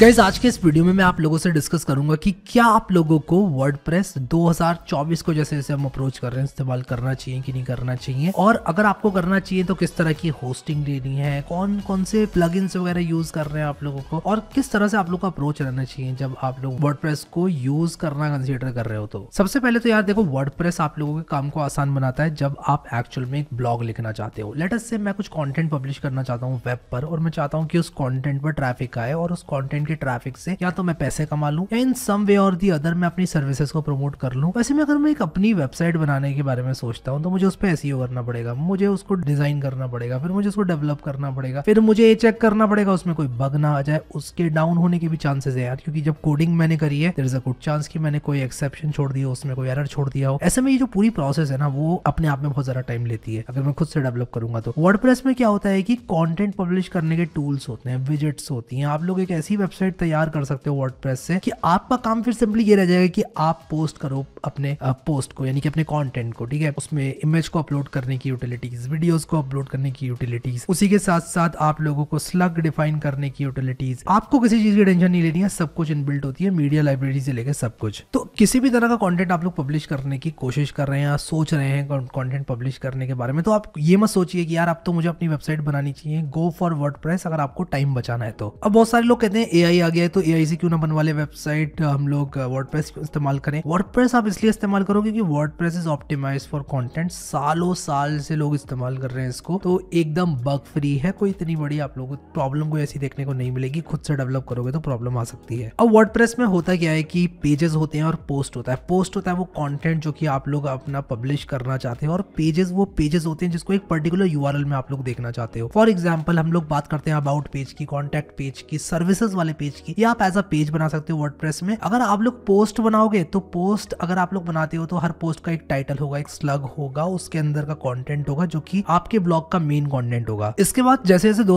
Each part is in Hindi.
गाइज आज के इस वीडियो में मैं आप लोगों से डिस्कस करूंगा कि क्या आप लोगों को वर्ड 2024 को जैसे जैसे हम अप्रोच कर रहे हैं इस्तेमाल करना चाहिए कि नहीं करना चाहिए और अगर आपको करना चाहिए तो किस तरह की होस्टिंग देनी है कौन कौन से प्लग वगैरह यूज कर रहे हैं आप लोगों को और किस तरह से आप लोग को अप्रोच रहना चाहिए जब आप लोग वर्ड को यूज करना कंसिडर कर रहे हो तो सबसे पहले तो यार देखो वर्ड आप लोगों के काम को आसान बनाता है जब आप एक्चुअल में एक ब्लॉग लिखना चाहते हो लेटेस्ट से मैं कुछ कॉन्टेंट पब्लिश करना चाहता हूँ वेब पर और मैं चाहता हूँ कि उस कॉन्टेंट पर ट्रैफिक आए और उस कॉन्टेंट की ट्रैफिक से या तो मैं पैसे कमा लूँ या इन सम वे और दी अदर मैं अपनी सर्विसेज को प्रमोट कर लूँ वैसे में अगर मैं एक अपनी वेबसाइट बनाने के बारे में सोचता हूँ तो मुझे उस पर ऐसी e करना पड़ेगा मुझे उसको डिजाइन करना पड़ेगा फिर मुझे उसको डेवलप करना पड़ेगा फिर मुझे ये चेक करना पड़ेगा उसमें कोई बग ना आ जाए उसके डाउन होने के भी चांसेस है यार क्योंकि जब कोडिंग मैंने करी है there is a good chance कि मैंने कोई एक्सेप्शन छोड़ दिया उसमें कोई एरर छोड़ दिया हो ऐसे में ये जो पूरी प्रोसेस है ना वो अपने आप में बहुत ज्यादा टाइम लेती है अगर मैं खुद से डेवलप करूंगा तो वर्ड में क्या होता है कि कॉन्टेंट पब्लिश करने के टूल्स होते हैं विजिट्स होती है आप लोग एक ऐसी वेबसाइट वेबसाइट तैयार कर सकते हो वर्ड से कि आपका काम फिर सिंपली ये रह जाएगा कि आप पोस्ट करो अपने पोस्ट को यानी कि अपने कॉन्टेंट को ठीक है उसमें इमेज को अपलोड करने की यूटिलिटीज वीडियोज को अपलोड करने की यूटिलिटीज उसी के साथ साथ आप लोगों को स्लग डिफाइन करने की यूटिलिटीज आपको किसी चीज की टेंशन नहीं लेनी है सब कुछ इनबिल्ट होती है मीडिया लाइब्रेरी से लेकर सब कुछ तो किसी भी तरह का कंटेंट आप लोग पब्लिश करने की कोशिश कर रहे हैं या सोच रहे हैं कंटेंट पब्लिश करने के बारे में तो आप ये मत सोचिए कि यार अब तो मुझे अपनी वेबसाइट बनानी चाहिए गो फॉर वर्ड अगर आपको टाइम बचाना है तो अब बहुत सारे लोग कहते हैं एआई आ गया है तो एआई से क्यों ना बनवा ले वेबसाइट हम लोग वर्ड प्रेस इस्तेमाल करें वर्ड प्रेस आप इसलिए इस्तेमाल करो क्योंकि WordPress is optimize for content सालों साल से लोग इस्तेमाल कर रहे हैं इसको तो एकदम बग फ्री है कोई इतनी बड़ी आप लोगों को प्रॉब्लम कोई ऐसी देखने को नहीं मिलेगी खुद से डेवलप करोगे तो प्रॉब्लम आ सकती है अब वर्ड में होता क्या है कि पेजेस होते हैं और पोस्ट होता है पोस्ट होता है वो कॉन्टेंट जो कि आप लोग अपना पब्लिश करना चाहते हैं और पेजेस वो पेजेस होते हैं जिसको एक पर्टिकुलर यू में आप लोग देखना चाहते हो फॉर एग्जाम्पल हम लोग बात करते हैं अबाउट पेज की कॉन्टेक्ट पेज की सर्विसेज वाले पेज की या आप एज अ पेज बना सकते हो वर्ड में अगर आप लोग पोस्ट बनाओगे तो पोस्ट अगर आप लोग बनाते हो तो हर पोस्ट का एक टाइटल होगा एक स्लग होगा उसके अंदर का कॉन्टेंट होगा जो की आपके ब्लॉग का मेन कॉन्टेंट होगा इसके बाद जैसे जैसे दो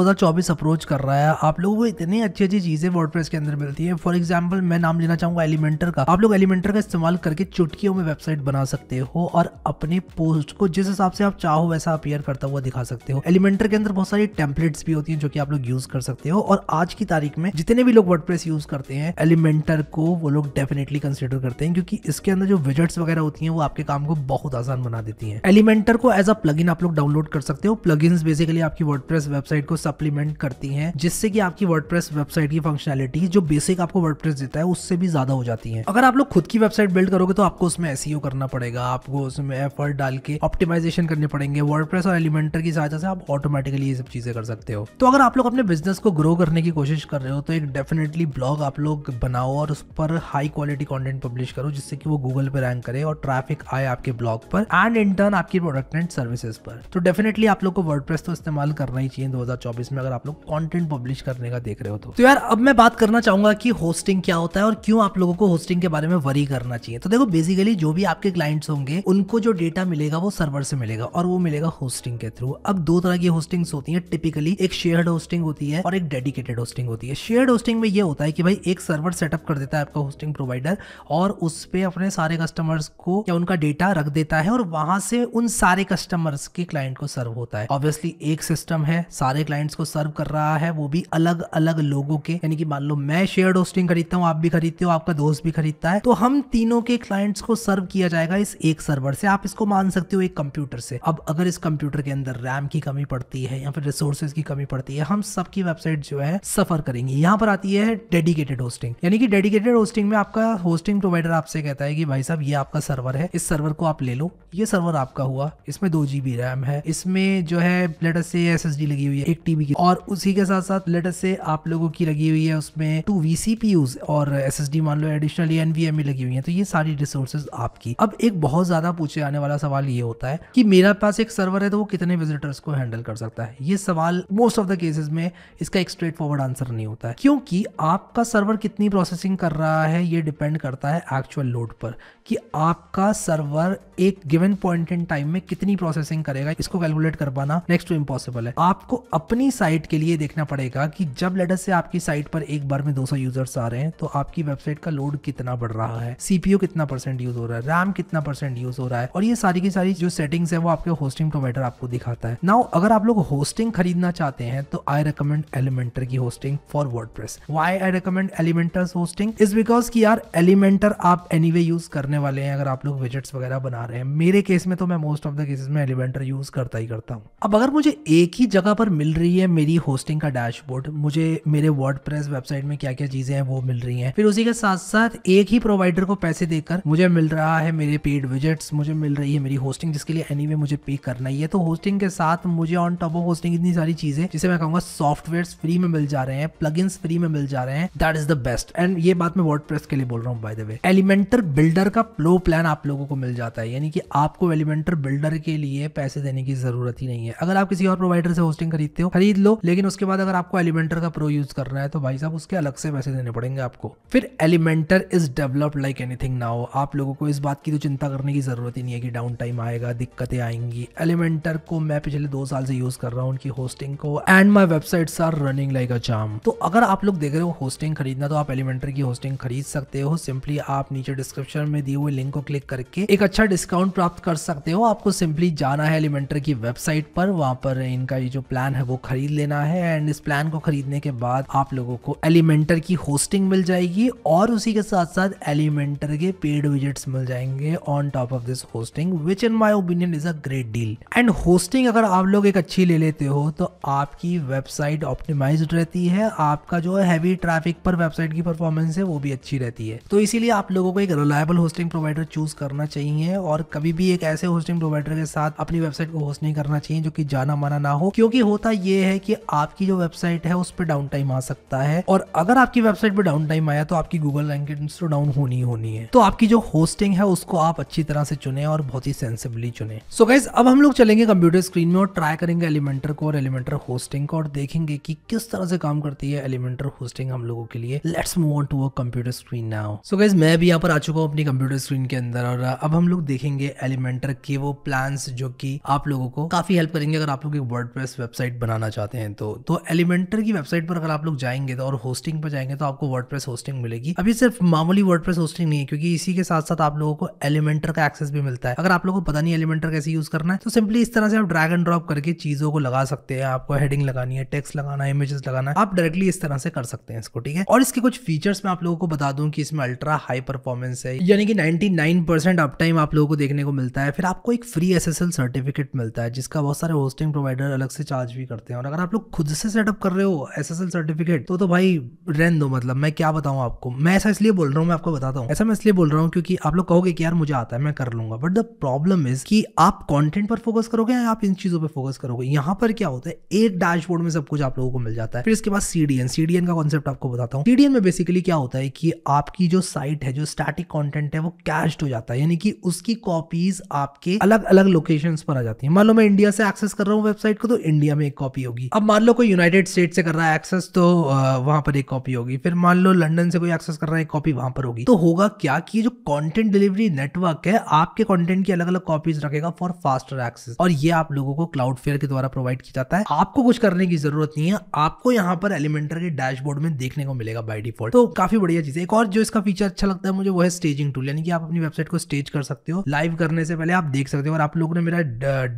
अप्रोच कर रहा है आप लोगों को इतनी अच्छी अच्छी चीजें वर्ड के अंदर मिलती है फॉर एग्जाम्पल मैं नाम लेना चाहूंगा एलिमेंटर का आप लोग एलिमेंटर का इस्तेमाल करके चुटकियों में वेबसाइट बना सकते हो और अपने पोस्ट को जिस हिसाब से आप चाहो वैसा अपियर करता हुआ दिखा सकते हो एलिमेंटर के अंदर बहुत सारी टेम्पलेट्स भी होती है जो कि आप लोग यूज कर सकते हो और आज की तारीख में जितने भी भी लोग प्रेस यूज करते हैं एलिमेंटर को वो लोग डेफिनेटली कंसिडर करते हैं क्योंकि इसके अंदर जो विजट्स वगैरह होती हैं वो आपके काम को बहुत आसान बना देती हैं एलिमेंटर को एज अ प्लग आप लोग डाउनलोड कर सकते हो प्लग बेसिकली आपकी वर्ड वेबसाइट को सप्लीमेंट करती हैं जिससे कि आपकी वर्ड वेबसाइट की फंक्शनैलिटी जो बेसिक आपको वर्ड देता है उससे भी ज्यादा हो जाती है अगर आप लोग खुद की वेबसाइट बिल्ड करोगे तो आपको उसमें एसईओ e करना पड़ेगा आपको उसमें एफर्ट डाल के ऑप्टिमाइजेशन करने पड़ेंगे वर्ड और एलिमेंटर की सहायता से आप ऑटोमेटिकली ये सब चीजें कर सकते हो तो अगर आप लोग अपने बिजनेस को ग्रो करने की कोशिश कर रहे हो तो एक डेफिनेटली ब्लॉग आप लोग बनाओ और उस पर हाई क्वालिटी कंटेंट पब्लिश करो जिससे कि वो गूगल पे रैंक करे और ट्रैफिक आए आपके ब्लॉग पर एंड इन टर्न आपकी प्रोडक्ट एंड सर्विसेज पर तो डेफिनेटली आप लोग को वर्ड तो इस्तेमाल करना ही चाहिए दो में अगर आप लोग कॉन्टेंट पब्लिश करने का देख रहे हो तो।, तो, यार अब मैं बात करना चाहूंगा कि होस्टिंग क्या होता है और क्यों आप लोगों को होस्टिंग के बारे में वरी करना चाहिए तो देखो बेसिकली जो भी आपके क्लाइंट्स होंगे उनको जो डेटा मिलेगा वो सर्वर से मिलेगा और वो मिलेगा होस्टिंग के थ्रू अब दो तरह की होस्टिंग्स होती है टिपिकली एक शेयर्ड होस्टिंग होती है और एक डेडिकेटेड होस्टिंग होती है शेयर्ड होस्टिंग में ये होता है कि भाई एक सर्वर सेटअप कर देता है आपका होस्टिंग प्रोवाइडर और उस पर अपने सारे कस्टमर्स को या उनका डेटा रख देता है और वहां से उन सारे कस्टमर्स के क्लाइंट को सर्व होता है ऑब्वियसली एक सिस्टम है सारे क्लाइंट्स को सर्व कर रहा है वो भी अलग अलग लोगों के यानी कि मान लो मैं शेयर होस्टिंग खरीदता हूँ आप भी खरीदते हो आपका दोस्त भी खरीदता है तो हम तीनों के क्लाइंट्स को सर्व किया जाएगा इस एक सर्वर से आप इसको मान सकते हो एक कंप्यूटर से अब अगर इस कंप्यूटर के अंदर रैम की कमी पड़ती है या फिर रिसोर्सेज की कमी पड़ती है हम सबकी वेबसाइट जो है सफर करेंगे यहाँ पर आती है डेडिकेटेड होस्टिंग यानी कि डेडिकेटेड होस्टिंग में आपका होस्टिंग प्रोवाइडर आपसे कहता है कि भाई साहब ये आपका सर्वर है इस सर्वर को आप ले लो ये सर्वर आपका हुआ इसमें दो जीबी रैम है इसमें जो है लेटर से एस एस लगी हुई है एक टीबी की और उसी के साथ साथ लेटर से आप लोगों की लगी हुई है उसमें two V C P use और एस एस डी मान लो एडिशनली एनवीएमई e लगी हुई है तो ये सारी रिसोर्सेज आपकी अब एक बहुत ज्यादा पूछे आने वाला सवाल ये होता है कि मेरा पास एक सर्वर है तो वो कितने विजिटर्स को हैंडल कर सकता है ये सवाल मोस्ट ऑफ द केसेस में इसका एक स्ट्रेट फॉरवर्ड आंसर नहीं होता है क्यों क्योंकि आपका सर्वर कितनी प्रोसेसिंग कर रहा है ये डिपेंड करता है एक्चुअल लोड पर कि आपका सर्वर एक गिवन पॉइंट इन टाइम में कितनी प्रोसेसिंग करेगा इसको कैलकुलेट कर पाना नेक्स्ट टू इम्पॉसिबल है आपको अपनी साइट के लिए देखना पड़ेगा कि जब लेटर से आपकी साइट पर एक बार में 200 यूजर्स आ रहे हैं तो आपकी वेबसाइट का लोड कितना बढ़ रहा है सीपीयू कितना परसेंट यूज हो रहा है रैम कितना परसेंट यूज हो रहा है और ये सारी की सारी जो सेटिंग्स है वो आपके होस्टिंग प्रोवाइडर आपको दिखाता है नाउ अगर आप लोग होस्टिंग खरीदना चाहते हैं तो आई रिकमेंड एलिमेंटर की hosting for word WordPress. Why I recommend Elementor's hosting is because की यार एलिमेंटर आप anyway यूज करने वाले हैं अगर आप लोग widgets वगैरह बना रहे हैं मेरे केस में तो मैं मोस्ट ऑफ द केसेस में एलिमेंटर यूज करता ही करता हूँ अब अगर मुझे एक ही जगह पर मिल रही है मेरी होस्टिंग का डैशबोर्ड मुझे मेरे प्रेस वेबसाइट में क्या क्या चीजें हैं वो मिल रही हैं फिर उसी के साथ साथ एक ही प्रोवाइडर को पैसे देकर मुझे मिल रहा है मेरे पेड विजेट्स मुझे मिल रही है मेरी होस्टिंग जिसके लिए एनी anyway मुझे पे करना ही है तो होस्टिंग के साथ मुझे ऑन टॉप ऑफ होस्टिंग इतनी सारी चीजें जिसे मैं कहूँगा सॉफ्टवेयर फ्री में मिल जा रहे हैं प्लग फ्री में मिल जा रहे हैं that is the best and ये बात मैं वर्ड के लिए बोल रहा हूँ by the way Elementor builder का प्लो प्लान आप लोगों को मिल जाता है यानी कि आपको एलिमेंटर बिल्डर के लिए पैसे देने की जरूरत ही नहीं है अगर आप किसी और प्रोवाइडर से होस्टिंग खरीदते हो खरीद लो लेकिन उसके बाद अगर आपको एलिमेंटर का प्रो यूज करना है तो भाई साहब उसके अलग से पैसे देने पड़ेंगे आपको फिर Elementor is developed like anything now आप लोगों को इस बात की तो चिंता करने की जरूरत ही नहीं है कि डाउन टाइम आएगा दिक्कतें आएंगी एलिमेंटर को मैं पिछले दो साल से यूज कर रहा हूँ उनकी होस्टिंग को and my websites are running like a charm तो अगर आप लोग देख रहे हो होस्टिंग खरीदना तो आप एलिमेंट्री की होस्टिंग खरीद सकते हो सिंपली आप नीचे डिस्क्रिप्शन में दिए हुए लिंक को क्लिक करके एक अच्छा डिस्काउंट प्राप्त कर सकते हो आपको सिंपली जाना है एलिमेंटर की वेबसाइट पर वहां पर इनका ये जो प्लान है वो खरीद लेना है एंड इस प्लान को खरीदने के बाद आप लोगों को एलिमेंटर की होस्टिंग मिल जाएगी और उसी के साथ साथ एलिमेंटर के पेड विजिट्स मिल जाएंगे on top of this hosting which in my opinion is a great deal and hosting अगर आप लोग एक अच्छी ले लेते हो तो आपकी वेबसाइट ऑप्टिमाइज रहती है आपका जो हैवी ट्रैफिक पर वेबसाइट की परफॉर्मेंस है वो भी अच्छी रहती है तो इसीलिए आप लोगों को एक रिलायबल होस्टिंग प्रोवाइडर चूज करना चाहिए और कभी भी एक ऐसे होस्टिंग प्रोवाइडर के साथ अपनी वेबसाइट को होस्ट नहीं करना चाहिए जो कि जाना माना ना हो क्योंकि होता यह है कि आपकी जो वेबसाइट है उस पर डाउन टाइम आ सकता है और अगर आपकी वेबसाइट पर डाउन टाइम आया तो आपकी गूगल रैंकिंग्स तो डाउन होनी होनी है तो आपकी जो होस्टिंग है उसको आप अच्छी तरह से चुने और बहुत ही सेंसिबली चुने सो गाइज अब हम लोग चलेंगे कंप्यूटर स्क्रीन में और ट्राई करेंगे एलिमेंटर को और एलिमेंटर होस्टिंग को और देखेंगे कि किस तरह से काम करती है एलिमेंटर बेटर होस्टिंग हम लोगों के लिए let's move on to a computer screen now so guys मैं भी यहाँ पर आ चुका हूँ अपनी कंप्यूटर स्क्रीन के अंदर और अब हम लोग देखेंगे एलिमेंटर के वो प्लान जो की आप लोगों को काफी हेल्प करेंगे अगर आप लोग एक वर्ड वेबसाइट बनाना चाहते हैं तो तो एलिमेंटर की वेबसाइट पर अगर आप लोग जाएंगे तो और होस्टिंग पर जाएंगे तो आपको वर्ड होस्टिंग मिलेगी अभी सिर्फ मामूली वर्ड होस्टिंग नहीं है क्योंकि इसी के साथ साथ आप लोगों को एलिमेंटर का एक्सेस भी मिलता है अगर आप लोगों को पता नहीं एलिमेंटर कैसे यूज करना है तो सिंपली इस तरह से आप ड्रैग एंड ड्रॉप करके चीजों को लगा सकते हैं आपको हेडिंग लगानी है टेक्स्ट लगाना है इमेजेस लगाना है आप डायरेक्टली इस तरह से कर सकते हैं इसको ठीक है और इसके कुछ फीचर्स मैं आप लोगों को बता दूं कि इसमें अल्ट्रा हाई परफॉर्मेंस है यानी कि 99 परसेंट अप टाइम आप लोगों को देखने को मिलता है फिर आपको एक फ्री एस सर्टिफिकेट मिलता है जिसका बहुत सारे होस्टिंग प्रोवाइडर अलग से चार्ज भी करते हैं और अगर आप लोग खुद से सेटअप कर रहे हो एस सर्टिफिकेट तो तो भाई रेन दो मतलब मैं क्या बताऊँ आपको मैं ऐसा इसलिए बोल रहा हूँ मैं आपको बताता हूँ ऐसा मैं इसलिए बोल रहा हूँ क्योंकि आप लोग कहोगे कि यार मुझे आता है मैं कर लूंगा बट द प्रॉब्लम इज कि आप कॉन्टेंट पर फोकस करोगे या आप इन चीजों पर फोकस करोगे यहाँ पर क्या होता है एक डैशबोर्ड में सब कुछ आप लोगों को मिल जाता है फिर इसके बाद सीडीएन सीडीएन टीडीएन का कॉन्सेप्ट आपको बताता हूँ टीडीएन में बेसिकली क्या होता है कि आपकी जो साइट है जो स्टैटिक कॉन्टेंट है वो कैश्ड हो जाता है यानी कि उसकी कॉपीज आपके अलग अलग लोकेशन पर आ जाती है मान लो मैं इंडिया से एक्सेस कर रहा हूँ वेबसाइट को तो इंडिया में एक कॉपी होगी अब मान लो कोई यूनाइटेड स्टेट से कर रहा है एक्सेस तो वहां पर एक कॉपी होगी फिर मान लो लंडन से कोई एक्सेस कर रहा है एक कॉपी वहां पर होगी तो होगा क्या कि जो कंटेंट डिलीवरी नेटवर्क है आपके कंटेंट की अलग अलग कॉपीज रखेगा फॉर फास्टर एक्सेस और ये आप लोगों को क्लाउड फेयर के द्वारा प्रोवाइड किया जाता है आपको कुछ करने की जरूरत नहीं है आपको यहाँ पर एलिमेंटर के डैशबोर्ड में देखने को मिलेगा बाई डिफॉल्ट तो काफी बढ़िया चीज है एक और जो इसका फीचर अच्छा लगता है मुझे वो है स्टेजिंग टूल यानी कि आप अपनी वेबसाइट को स्टेज कर सकते हो लाइव करने से पहले आप देख सकते हो और आप लोगों ने मेरा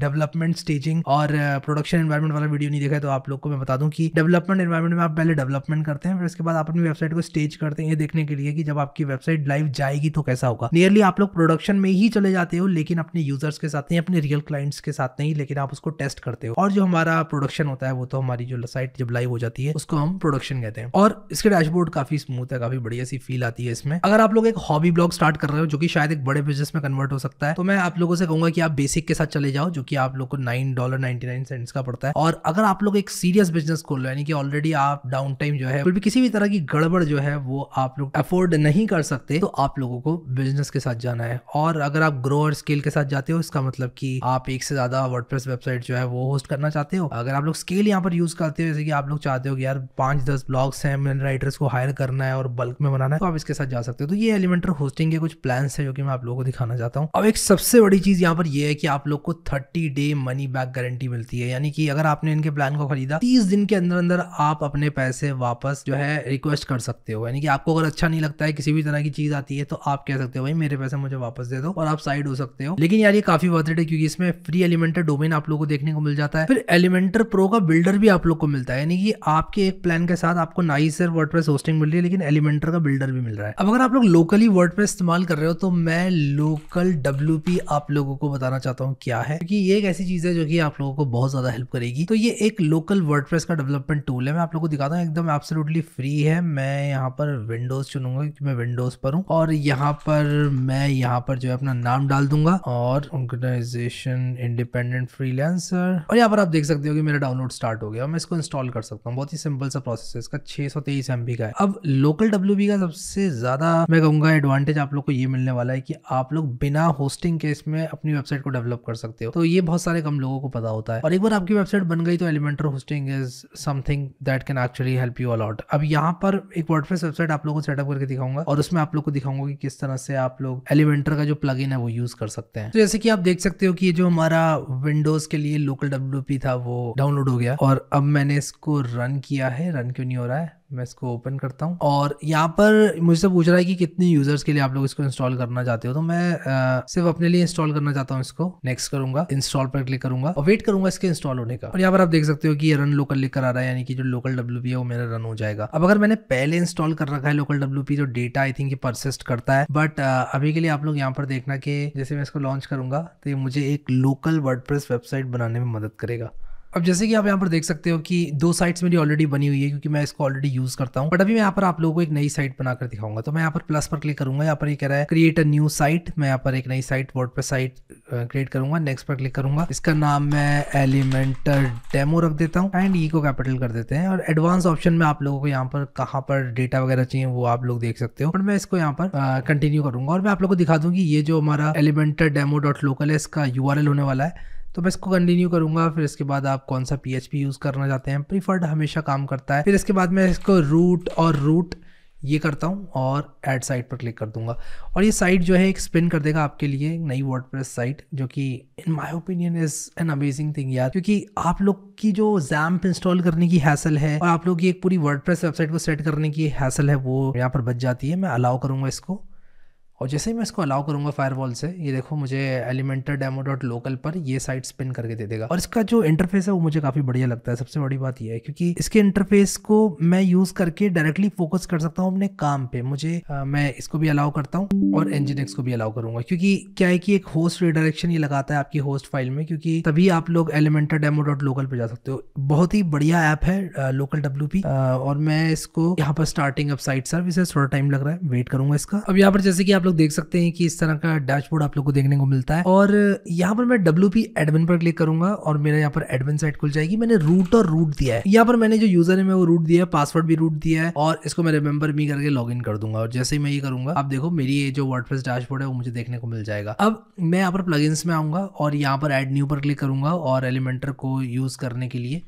डेवलपमेंट स्टेजिंग और प्रोडक्शन एनवायरमेंट वाला वीडियो नहीं देखा तो आप लोग को मैं बता दूं कि डेवलपमेंट एनवायरमेंट में आप पहले डेवलपमेंट करते हैं फिर उसके बाद आप अपनी वेबसाइट को स्टेज करते हैं ये देखने के लिए कि जब आपकी वेबसाइट लाइव जाएगी तो कैसा होगा नियरली आप लोग प्रोडक्शन में ही चले जाते हो लेकिन अपने यूजर्स के साथ नहीं अपने रियल क्लाइंट्स के साथ नहीं लेकिन आप उसको टेस्ट करते हो और जो हमारा प्रोडक्शन होता है वो तो हमारी जो साइट जब लाइव हो जाती है उसको हम प्रोडक्शन कहते हैं और इसके डैशबोर्ड काफी स्मूथ है काफी बढ़िया सी फील आती है इसमें अगर आप लोग एक हॉबी ब्लॉग स्टार्ट कर रहे हो जो कि शायद एक बड़े बिजनेस में कन्वर्ट हो सकता है तो मैं आप लोगों से कहूंगा कि आप बेसिक के साथ चले जाओ जो कि आप लोग को nine dollar ninety nine cents का पड़ता है और अगर आप लोग एक सीरियस बिजनेस खोल रहे हो यानी कि ऑलरेडी आप डाउन टाइम जो है कोई भी किसी भी तरह की गड़बड़ जो है वो आप लोग अफोर्ड नहीं कर सकते तो आप लोगों को बिजनेस के साथ जाना है और अगर आप ग्रो और स्केल के साथ जाते हो इसका मतलब कि आप एक से ज्यादा वर्ड वेबसाइट जो है वो होस्ट करना चाहते हो अगर आप लोग स्केल यहाँ पर यूज करते हो जैसे कि आप लोग चाहते हो कि यार पांच दस ब्लॉग्स हैं मैंने राइटर्स को हायर करना है और बल्क में बनाना है तो आप इसके साथ जा सकते हो तो ये एलिमेंटर होस्टिंग के कुछ प्लान है जो कि मैं आप लोगों को दिखाना चाहता हूँ अब एक सबसे बड़ी चीज़ यहाँ पर यह है कि आप लोग को thirty day money back guarantee मिलती है यानी कि अगर आपने इनके प्लान को खरीदा तीस दिन के अंदर अंदर आप अपने पैसे वापस जो है रिक्वेस्ट कर सकते हो यानी कि आपको अगर अच्छा नहीं लगता है किसी भी तरह की चीज़ आती है तो आप कह सकते हो भाई मेरे पैसे मुझे वापस दे दो और आप साइड हो सकते हो लेकिन यार ये काफ़ी वर्थ है क्योंकि इसमें फ्री एलिमेंटर डोमेन आप लोग को देखने को मिल जाता है फिर एलिमेंटर प्रो का बिल्डर भी आप लोग को मिलता है यानी कि आपके एक प्लान के साथ आपको नाइस सर वर्डप्रेस होस्टिंग मिल रही है लेकिन एलिमेंटर का बिल्डर भी मिल रहा है अब अगर आप लोग लोकली वर्डप्रेस इस्तेमाल कर रहे हो तो मैं लोकल डब्ल्यू आप लोगों को बताना चाहता हूँ क्या है क्योंकि ये एक ऐसी चीज है जो कि आप लोगों को बहुत ज्यादा हेल्प करेगी तो ये एक लोकल वर्डप्रेस का डेवलपमेंट टूल है मैं आप लोगों को दिखाता हूँ एकदम एब्सोलूटली फ्री है मैं यहाँ पर विंडोज चुनूंगा क्योंकि मैं विंडोज पर हूँ और यहाँ पर मैं यहाँ पर जो है अपना नाम डाल दूंगा और ऑर्गेनाइजेशन इंडिपेंडेंट फ्रीलांसर और यहाँ पर आप देख सकते हो कि मेरा डाउनलोड स्टार्ट हो गया मैं इसको इंस्टॉल कर सकता हूँ बहुत ही सिंपल सा प्रोसेस इसका तेईस एमबी का है अब लोकल डब्ल्यू का सबसे ज्यादा मैं कहूंगा एडवांटेज आप लोग को ये मिलने वाला है कि आप लोग बिना होस्टिंग के इसमें अपनी वेबसाइट को डेवलप कर सकते हो तो ये बहुत सारे कम लोगों को पता होता है और एक बार आपकी वेबसाइट बन गई तो Elementor hosting is something that can actually help you a lot अब यहाँ पर एक वर्डप्रेस वेबसाइट आप लोग को सेटअप करके दिखाऊंगा और उसमें आप लोग को दिखाऊंगा कि किस तरह से आप लोग एलिमेंटर का जो प्लग है वो यूज कर सकते हैं तो जैसे कि आप देख सकते हो कि जो हमारा विंडोज के लिए लोकल डब्ल्यू था वो डाउनलोड हो गया और अब मैंने इसको रन किया है रन क्यों नहीं हो रहा है मैं इसको ओपन करता हूँ और यहाँ पर मुझसे पूछ रहा है कि कितने यूज़र्स के लिए आप लोग इसको इंस्टॉल करना चाहते हो तो मैं आ, सिर्फ अपने लिए इंस्टॉल करना चाहता हूँ इसको नेक्स्ट करूंगा इंस्टॉल पर क्लिक करूंगा और वेट करूंगा इसके इंस्टॉल होने का और यहाँ पर आप देख सकते हो कि ये रन लोकल लिख कर आ रहा है यानी कि जो लोकल डब्ल्यू है वो मेरा रन हो जाएगा अब अगर मैंने पहले इंस्टॉल कर रखा है लोकल डब्ल्यू तो डेटा आई थिंक परसिस्ट करता है बट अभी के लिए आप लोग यहाँ पर देखना कि जैसे मैं इसको लॉन्च करूंगा तो ये मुझे एक लोकल वर्ड वेबसाइट बनाने में मदद करेगा अब जैसे कि आप यहाँ पर देख सकते हो कि दो साइट्स मेरी ऑलरेडी बनी हुई है क्योंकि मैं इसको ऑलरेडी यूज करता हूँ बट अभी मैं यहाँ पर आप लोगों को एक नई साइट बनाकर दिखाऊंगा तो मैं यहाँ पर प्लस पर क्लिक करूंगा यहाँ पर ये कह रहा है क्रिएट अ न्यू साइट मैं यहाँ पर एक नई site WordPress site create करूंगा नेक्स्ट पर क्लिक करूंगा इसका नाम मैं एलिमेंटर डेमो रख देता हूँ एंड ई को कैपिटल कर देते हैं और एडवांस ऑप्शन में आप लोगों को यहाँ पर कहाँ पर डेटा वगैरह चाहिए वो आप लोग देख सकते हो बट मैं इसको यहाँ पर कंटिन्यू करूंगा और मैं आप लोग को दिखा दूंगी ये जो हमारा एलिमेंटर डेमो डॉट लोकल है इसका यू होने वाला है तो मैं इसको कंटिन्यू करूंगा फिर इसके बाद आप कौन सा पी यूज़ करना चाहते हैं प्रीफर्ड हमेशा काम करता है फिर इसके बाद मैं इसको रूट और रूट ये करता हूँ और ऐड साइट पर क्लिक कर दूंगा और ये साइट जो है एक स्पिन कर देगा आपके लिए नई नई प्रेस साइट जो कि in my opinion is an amazing thing यार क्योंकि आप लोग की जो जैम्प इंस्टॉल करने की हैसल है और आप लोग की एक पूरी वर्डप्रेस वेबसाइट को सेट करने की हैसल है वो यहाँ पर बच जाती है मैं अलाउ करूँगा इसको और जैसे ही मैं इसको अलाउ करूँगा फायरवॉल से ये देखो मुझे एलिमेंटर डेमो डॉट लोकल पर ये साइट स्पिन करके दे देगा और इसका जो इंटरफेस है वो मुझे काफ़ी बढ़िया लगता है सबसे बड़ी बात यह है क्योंकि इसके इंटरफेस को मैं यूज़ करके डायरेक्टली फोकस कर सकता हूँ अपने काम पे मुझे आ, मैं इसको भी अलाउ करता हूँ और एनजीनेक्स को भी अलाउ करूँगा क्योंकि क्या है कि एक होस्ट रिडायरेक्शन ये लगाता है आपकी होस्ट फाइल में क्योंकि तभी आप लोग एलिमेंटर डेमो डॉट लोकल पर जा सकते हो बहुत ही बढ़िया ऐप है लोकल डब्ल्यू और मैं इसको यहाँ पर स्टार्टिंग अप साइट सर्विस थोड़ा टाइम लग रहा है वेट करूंगा इसका अब यहाँ पर जैसे कि आप आप लोग देख सकते हैं कि इस तरह का डैशबोर्ड आप लोग को देखने को मिलता है और यहाँ पर मैं डब्ल्यू एडमिन पर क्लिक करूंगा और मेरा यहाँ पर एडमिन साइट खुल जाएगी मैंने रूट और रूट दिया है यहाँ पर मैंने जो यूजर है वो रूट दिया है पासवर्ड भी रूट दिया है और इसको मैं रिमेंबर मी करके लॉग कर दूंगा और जैसे ही मैं ये करूंगा आप देखो मेरी ये जो वर्डप्रेस डैशबोर्ड है वो मुझे देखने को मिल जाएगा अब मैं यहाँ पर प्लगइन्स में आऊंगा और यहाँ पर एड न्यू पर क्लिक करूंगा और एलिमेंटर को यूज करने के लिए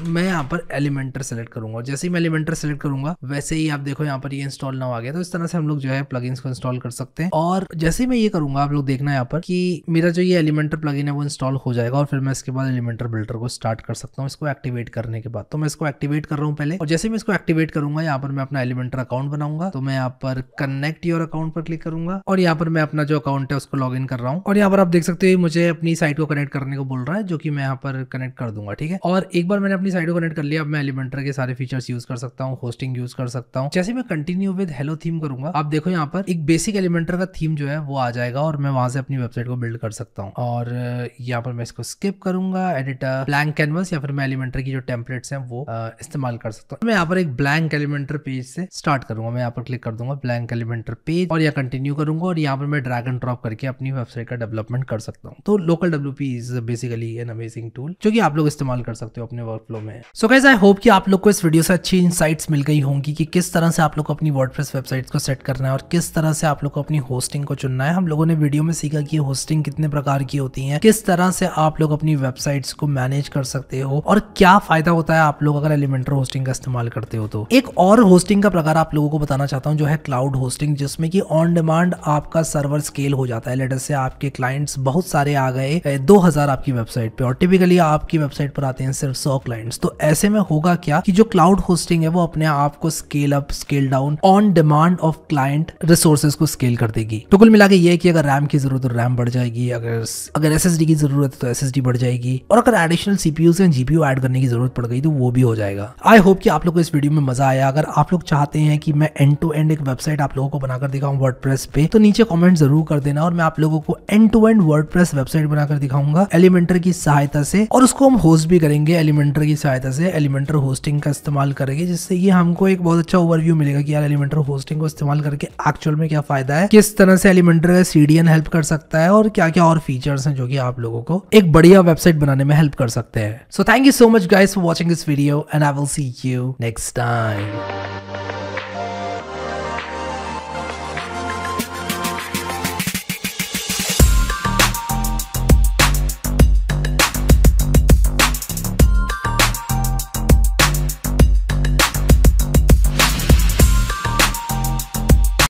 मैं यहाँ पर एलिमेंटर सेलेक्ट करूंगा जैसे ही मैं एलिमेंटर सेलेक्ट करूंगा वैसे ही आप देखो यहाँ पर ये इंस्टॉल ना आ गया तो इस तरह से हम लोग जो है प्लगइन्स को इंस्टॉल कर सकते हैं और जैसे ही मैं ये करूंगा आप लोग देखना यहाँ पर कि मेरा जो ये एलिमेंटर प्लगइन है वो इंस्टॉल हो जाएगा और फिर मैं इसके बाद एलिमेंटर बिल्डर को स्टार्ट कर सकता हूँ इसको एक्टिवेट करने के बाद तो मैं इसको एक्टिवेट कर रहा हूँ पहले और जैसे मैं इसको एक्टिवेट करूंगा यहाँ पर मैं अपना एलिमेंटर अकाउंट बनाऊंगा तो मैं यहाँ पर कनेक्ट योर अकाउंट पर क्लिक करूंगा और यहाँ पर मैं अपना जो अकाउंट है उसको लॉग कर रहा हूँ और यहाँ पर आप देख सकते हो मुझे अपनी साइट को कनेक्ट करने को बोल रहा है जो कि मैं यहाँ पर कनेक्ट कर दूंगा ठीक है और एक बार मैंने अपनी साइड को कनेक्ट कर लिया अब मैं एलिमेंटर के सारे फीचर्स यूज कर सकता हूँ होस्टिंग यूज कर सकता हूँ जैसे मैं कंटिन्यू विद हेलो थीम करूंगा आप देखो यहाँ पर एक बेसिक एलिमेंटर का थीम जो है वो आ जाएगा और मैं वहां से अपनी वेबसाइट को बिल्ड कर सकता हूँ और यहाँ पर मैं इसको स्किप करूंगा एडिटर ब्लैंक कैनवस या फिर मैं एलिमेंटर की जो टेम्पलेट्स हैं वो इस्तेमाल कर सकता हूँ तो मैं यहाँ पर एक ब्लैंक एलिमेंटर पेज से स्टार्ट करूंगा मैं यहाँ पर क्लिक कर दूंगा ब्लैंक एलिमेंटर पेज और यहाँ कंटिन्यू करूंगा और यहाँ पर मैं ड्रैग एंड ड्रॉप करके अपनी वेबसाइट का डेवलपमेंट कर सकता हूँ तो local W is basically an amazing tool जो कि आप लोग इस्तेमाल कर सकते हो अपने वर्क लोग में सो गाइज आई होप कि आप लोग को इस वीडियो से अच्छी इनसाइट्स मिल गई होंगी कि किस तरह से आप लोग को अपनी वर्डप्रेस वेबसाइट्स को सेट करना है और किस तरह से आप लोग को अपनी होस्टिंग को चुनना है हम लोगों ने वीडियो में सीखा कि होस्टिंग कितने प्रकार की होती है किस तरह से आप लोग अपनी वेबसाइट्स को मैनेज कर सकते हो और क्या फायदा होता है आप लोग अगर एलिमेंटर होस्टिंग का इस्तेमाल करते हो तो एक और होस्टिंग का प्रकार आप लोगों को बताना चाहता हूँ जो है क्लाउड होस्टिंग जिसमें कि ऑन डिमांड आपका सर्वर स्केल हो जाता है लेटर से आपके क्लाइंट्स बहुत सारे आ गए दो आपकी वेबसाइट पर और टिपिकली आपकी वेबसाइट पर आते हैं सिर्फ सौ क्लाइंट फ्रेंड्स तो ऐसे में होगा क्या कि जो क्लाउड होस्टिंग है वो अपने आप को scale up scale down on demand of client resources को स्केल कर देगी तो कुल मिला के ये कि अगर रैम की जरूरत हो रैम बढ़ जाएगी अगर अगर एस की जरूरत है तो एस तो बढ़ जाएगी और अगर एडिशनल सीपीयू या जीपीयू एड करने की जरूरत पड़ गई तो वो भी हो जाएगा आई होप कि आप लोग को इस वीडियो में मजा आया अगर आप लोग चाहते हैं कि मैं एंड टू एंड एक वेबसाइट आप लोगों को बनाकर दिखाऊं वर्ड पे तो नीचे कॉमेंट जरूर कर देना और मैं आप लोगों को end to end word website बनाकर दिखाऊंगा एलिमेंटर की सहायता से और उसको हम होस्ट भी करेंगे एलिमेंटर की की सहायता से एलिमेंटर होस्टिंग का इस्तेमाल करेंगे जिससे कि हमको एक बहुत अच्छा ओवरव्यू मिलेगा कि यार एलिमेंटर होस्टिंग को इस्तेमाल करके एक्चुअल में क्या फायदा है किस तरह से एलिमेंटर का सीडीएन हेल्प कर सकता है और क्या क्या और फीचर्स हैं जो कि आप लोगों को एक बढ़िया वेबसाइट बनाने में हेल्प कर सकते हैं so thank you so much guys for watching this video and I will see you next time